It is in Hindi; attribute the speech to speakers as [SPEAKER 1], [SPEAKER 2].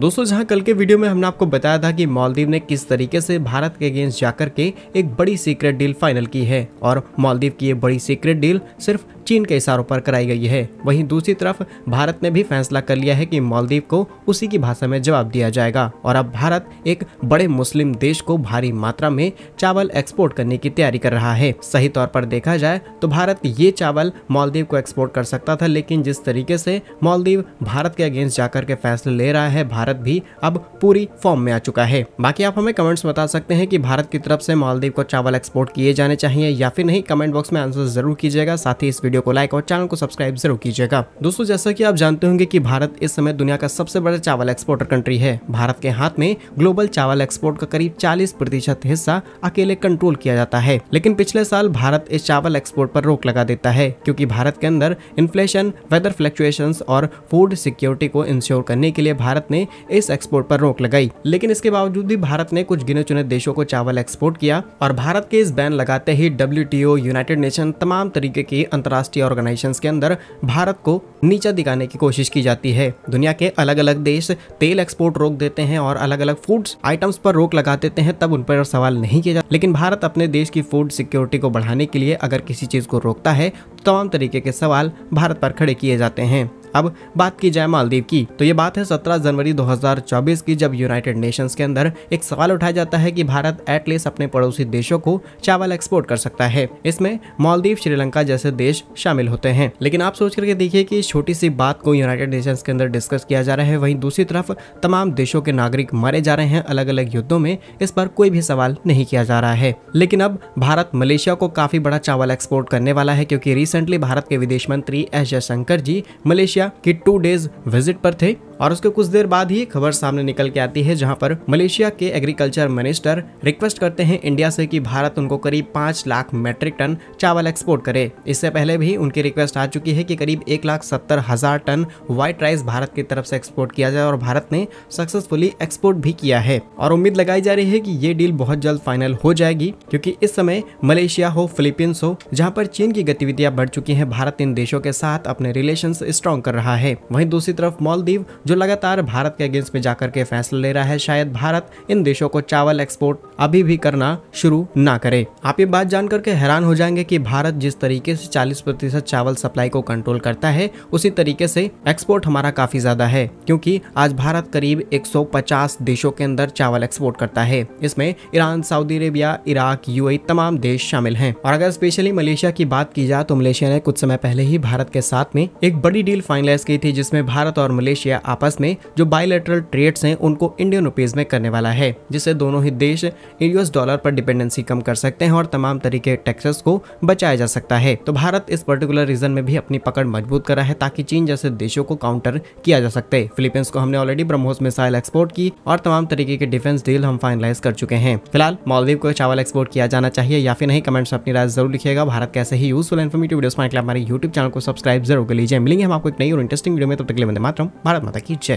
[SPEAKER 1] दोस्तों जहां कल के वीडियो में हमने आपको बताया था कि मालदीव ने किस तरीके से भारत के अगेंस्ट जाकर के एक बड़ी सीक्रेट डील फाइनल की है और मालदीव की ये बड़ी सीक्रेट डील सिर्फ चीन के इशारों पर कराई गई है वहीं दूसरी तरफ भारत ने भी फैसला कर लिया है कि मालदीव को उसी की भाषा में जवाब दिया जाएगा और अब भारत एक बड़े मुस्लिम देश को भारी मात्रा में चावल एक्सपोर्ट करने की तैयारी कर रहा है सही तौर पर देखा जाए तो भारत ये चावल मालदीव को एक्सपोर्ट कर सकता था लेकिन जिस तरीके से मालदीव भारत के अगेंस्ट जाकर के फैसले ले रहा है भारत भारत भी अब पूरी फॉर्म में आ चुका है बाकी आप हमें कमेंट्स बता सकते हैं कि भारत की तरफ से मालदीव को चावल एक्सपोर्ट किए जाने चाहिए या फिर नहीं कमेंट बॉक्स में आंसर जरूर कीजिएगा साथ ही इस वीडियो को लाइक और चैनल को सब्सक्राइब जरूर कीजिएगा दोस्तों जैसा की आप जानते होंगे की भारत इस समय दुनिया का सबसे बड़ा चावल एक्सपोर्टर कंट्री है भारत के हाथ में ग्लोबल चावल एक्सपोर्ट का करीब चालीस प्रतिशत हिस्सा अकेले कंट्रोल किया जाता है लेकिन पिछले साल भारत इस चावल एक्सपोर्ट पर रोक लगा देता है क्योंकि भारत के अंदर इन्फ्लेशन वेदर फ्लक्चुएशन और फूड सिक्योरिटी को इंश्योर करने के लिए भारत ने इस एक्सपोर्ट पर रोक लगाई लेकिन इसके बावजूद भी भारत ने कुछ गिने चुने देशों को चावल एक्सपोर्ट किया और भारत के इस बैन लगाते ही डब्ल्यू यूनाइटेड नेशन तमाम तरीके की अंतर्राष्ट्रीय ऑर्गेनाइजेशन के अंदर भारत को नीचा दिखाने की कोशिश की जाती है दुनिया के अलग अलग देश तेल एक्सपोर्ट रोक देते हैं और अलग अलग फूड आइटम्स पर रोक लगा देते हैं तब उन पर सवाल नहीं किया जाता लेकिन भारत अपने देश की फूड सिक्योरिटी को बढ़ाने के लिए अगर किसी चीज को रोकता है तो तमाम तरीके के सवाल भारत पर खड़े किए जाते हैं अब बात की जाए मालदीव की तो ये बात है 17 जनवरी 2024 की जब यूनाइटेड नेशंस के अंदर एक सवाल उठाया जाता है कि भारत एटलीस्ट अपने पड़ोसी देशों को चावल एक्सपोर्ट कर सकता है इसमें मालदीव श्रीलंका जैसे देश शामिल होते हैं लेकिन आप सोच करके देखिए कि छोटी सी बात को यूनाइटेड नेशंस के अंदर डिस्कस किया जा रहा है वहीं दूसरी तरफ तमाम देशों के नागरिक मारे जा रहे हैं अलग अलग युद्धों में इस पर कोई भी सवाल नहीं किया जा रहा है लेकिन अब भारत मलेशिया को काफी बड़ा चावल एक्सपोर्ट करने वाला है क्योंकि रिसेंटली भारत के विदेश मंत्री S Jaishankar ji Malaysia Asia की टू डेज विजिट पर थे और उसके कुछ देर बाद ही खबर सामने निकल के आती है जहां पर मलेशिया के एग्रीकल्चर मिनिस्टर रिक्वेस्ट करते हैं इंडिया से कि भारत उनको करीब पाँच लाख मेट्रिक टन चावल एक्सपोर्ट करे इससे पहले भी उनकी रिक्वेस्ट आ चुकी है कि करीब एक लाख सत्तर हजार टन व्हाइट राइस भारत की तरफ से एक्सपोर्ट किया जाए और भारत ने सक्सेसफुली एक्सपोर्ट भी किया है और उम्मीद लगाई जा रही है की ये डील बहुत जल्द फाइनल हो जाएगी क्यूँकी इस समय मलेशिया हो फिलीपींस हो जहाँ पर चीन की गतिविधियां बढ़ चुकी है भारत इन देशों के साथ अपने रिलेशन स्ट्रॉन्ग कर रहा है वही दूसरी तरफ मालदीव जो लगातार भारत के अगेंस्ट में जाकर के फैसला ले रहा है शायद भारत इन देशों को चावल एक्सपोर्ट अभी भी करना शुरू ना करे आप ये बात जान करके हैरान हो जाएंगे कि भारत जिस तरीके से 40 प्रतिशत चावल सप्लाई को कंट्रोल करता है उसी तरीके से एक्सपोर्ट हमारा काफी ज्यादा है क्योंकि आज भारत करीब 150 देशों के अंदर चावल एक्सपोर्ट करता है इसमें Iran Saudi Arabia Iraq UAE तमाम देश शामिल हैं और अगर स्पेशली मलेशिया की बात की जाए तो मलेशिया ने कुछ समय पहले ही भारत के साथ में एक बड़ी डील फाइनलाइज की थी जिसमें भारत और मलेशिया आपस में जो बायोलेटरल ट्रेड्स हैं उनको इंडियन रुपीज़ में करने वाला है जिससे दोनों ही देश यूएस डॉलर पर डिपेंडेंसी कम कर सकते हैं और तमाम तरीके टैक्सेस को बचाया जा सकता है तो भारत इस पर्टिकुलर रीजन में भी अपनी पकड़ मजबूत करा है ताकि चीन जैसे देशों को काउंटर किया जा सकते फिलीपींस को हमने ऑलरेडी ब्रह्मोस मिसाइल एक्सपोर्ट की और तमाम तरीके के डिफेंस डील हम फाइनलाइज कर चुके हैं फिलहाल मालदीव को चावल एक्सपोर्ट किया जाना चाहिए या फिर नहीं कमेंट्स अपनी राय जरूर लिखेगा भारत कैसे ही यूजफुल इन्फॉर्मेटिव वीडियो हमारे यूट्यूब चैनल को सब्सक्राइब जरूर कर लीजिए मिलेंगे हम आपको एक नई और इंटरेस्टिंग वीडियो में तब तो तक ले बंदे भारत माता Jackie Jim.